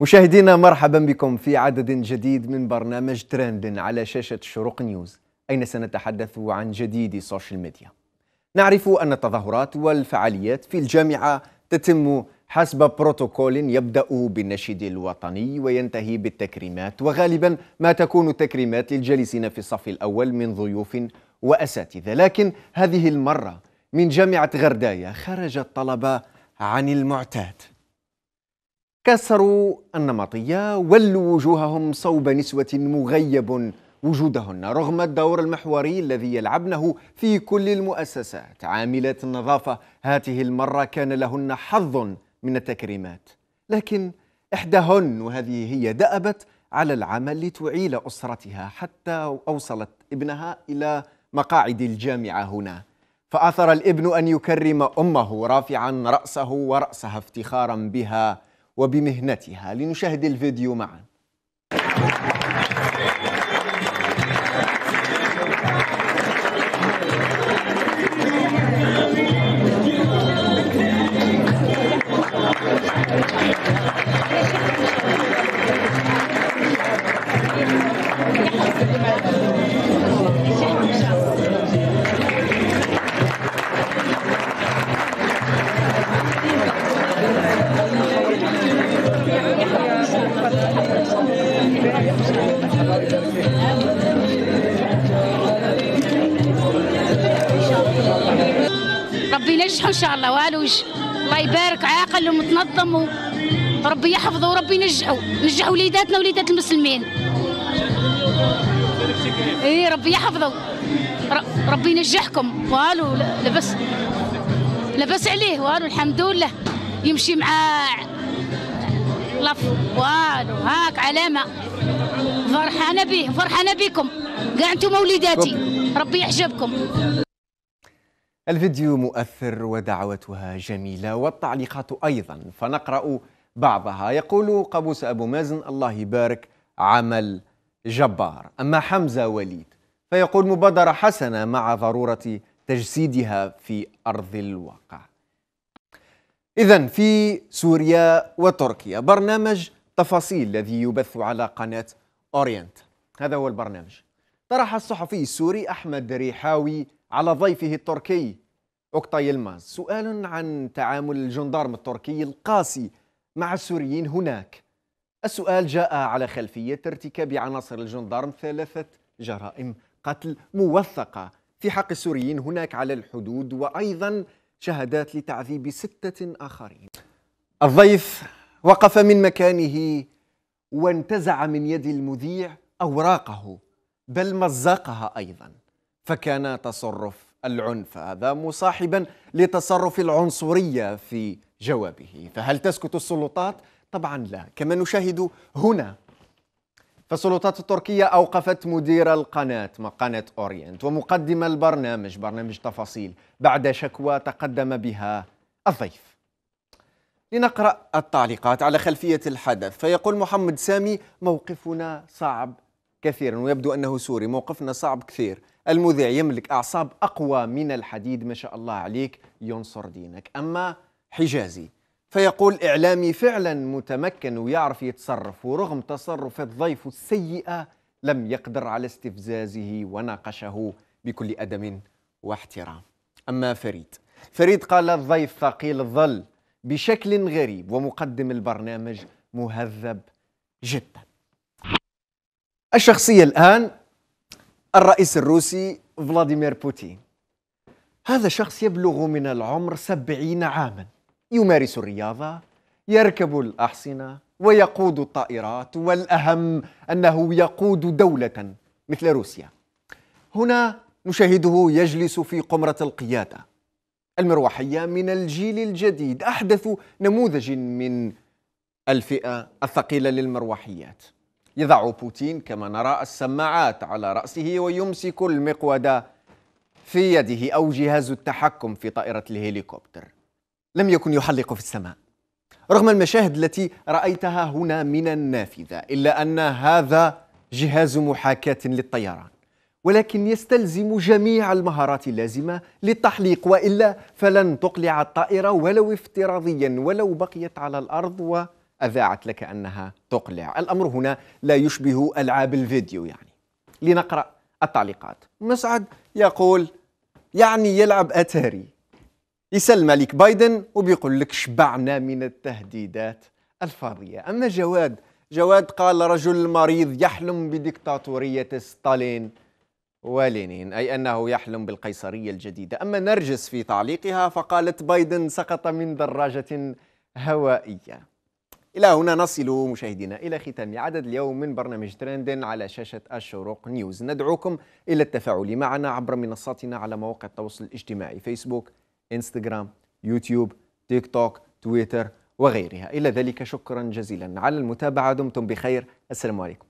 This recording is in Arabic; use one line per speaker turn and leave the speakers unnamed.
مشاهدينا مرحبا بكم في عدد جديد من برنامج ترند على شاشة شروق نيوز أين سنتحدث عن جديد السوشيال ميديا نعرف أن التظاهرات والفعاليات في الجامعة تتم حسب بروتوكول يبدأ بالنشيد الوطني وينتهي بالتكريمات وغالبا ما تكون التكريمات للجالسين في الصف الأول من ضيوف وأساتذة لكن هذه المرة من جامعة غرداية خرج الطلبة عن المعتاد كسروا النمطية ولوا وجوههم صوب نسوة مغيب وجودهن رغم الدور المحوري الذي يلعبنه في كل المؤسسات عاملات النظافة هاته المرة كان لهن حظ من التكريمات لكن إحداهن وهذه هي دأبت على العمل لتعيل أسرتها حتى أوصلت ابنها إلى مقاعد الجامعة هنا فأثر الابن أن يكرم أمه رافعا رأسه ورأسها افتخارا بها وبمهنتها لنشاهد الفيديو معا
ربي ينجحوا ان شاء الله والوش الله يبارك عاقل ومتنظم وربي يحفظه وربي ينجحوا نجحوا وليداتنا وليدات المسلمين اي ربي يحفظه ربي ينجحكم والو لبس لبس عليه والو الحمد لله يمشي مع لف والو هاك علامه فرحانه به فرحانه بكم كاع انتم وليداتي ربي يحجبكم
الفيديو مؤثر ودعوتها جميلة والتعليقات أيضا فنقرأ بعضها يقول قابوس أبو مازن الله يبارك عمل جبار أما حمزة وليد فيقول مبادرة حسنة مع ضرورة تجسيدها في أرض الواقع إذا في سوريا وتركيا برنامج تفاصيل الذي يبث على قناة أورينت هذا هو البرنامج طرح الصحفي السوري أحمد ريحاوي على ضيفه التركي أكتا يلماز سؤال عن تعامل الجندارم التركي القاسي مع السوريين هناك السؤال جاء على خلفية ارتكاب عناصر الجندارم ثلاثة جرائم قتل موثقة في حق السوريين هناك على الحدود وأيضا شهادات لتعذيب ستة آخرين الضيف وقف من مكانه وانتزع من يد المذيع أوراقه بل مزقها أيضا فكان تصرف العنف هذا مصاحبا لتصرف العنصريه في جوابه فهل تسكت السلطات طبعا لا كما نشاهد هنا فالسلطات التركية أوقفت مدير القناة قناة أورينت ومقدم البرنامج برنامج تفاصيل بعد شكوى تقدم بها الضيف لنقرأ التعليقات على خلفية الحدث فيقول محمد سامي موقفنا صعب كثيرا ويبدو أنه سوري موقفنا صعب كثير المذيع يملك أعصاب أقوى من الحديد ما شاء الله عليك ينصر دينك أما حجازي فيقول إعلامي فعلا متمكن ويعرف يتصرف ورغم تصرفات ضيفه السيئة لم يقدر على استفزازه وناقشه بكل أدب واحترام أما فريد فريد قال الضيف ثقيل الظل بشكل غريب ومقدم البرنامج مهذب جدا الشخصية الآن الرئيس الروسي فلاديمير بوتين هذا شخص يبلغ من العمر سبعين عاما يمارس الرياضة يركب الأحصنة ويقود الطائرات والأهم أنه يقود دولة مثل روسيا هنا نشاهده يجلس في قمرة القيادة المروحية من الجيل الجديد أحدث نموذج من الفئة الثقيلة للمروحيات يضع بوتين كما نرى السماعات على رأسه ويمسك المقود في يده أو جهاز التحكم في طائرة الهليكوبتر لم يكن يحلق في السماء رغم المشاهد التي رأيتها هنا من النافذة إلا أن هذا جهاز محاكاة للطيران ولكن يستلزم جميع المهارات اللازمة للتحليق وإلا فلن تقلع الطائرة ولو افتراضيا ولو بقيت على الأرض و أذاعت لك أنها تقلع الأمر هنا لا يشبه ألعاب الفيديو يعني لنقرأ التعليقات مسعد يقول يعني يلعب أتاري يسلم عليك بايدن وبيقول لك شبعنا من التهديدات الفاضية أما جواد جواد قال رجل مريض يحلم بديكتاتورية ستالين ولينين أي أنه يحلم بالقيصرية الجديدة أما نرجس في تعليقها فقالت بايدن سقط من دراجة هوائية إلى هنا نصل مشاهدينا إلى ختام عدد اليوم من برنامج ترند على شاشة الشروق نيوز ندعوكم إلى التفاعل معنا عبر منصاتنا على مواقع التواصل الاجتماعي فيسبوك إنستغرام يوتيوب تيك توك تويتر وغيرها إلى ذلك شكرا جزيلا على المتابعة دمتم بخير السلام عليكم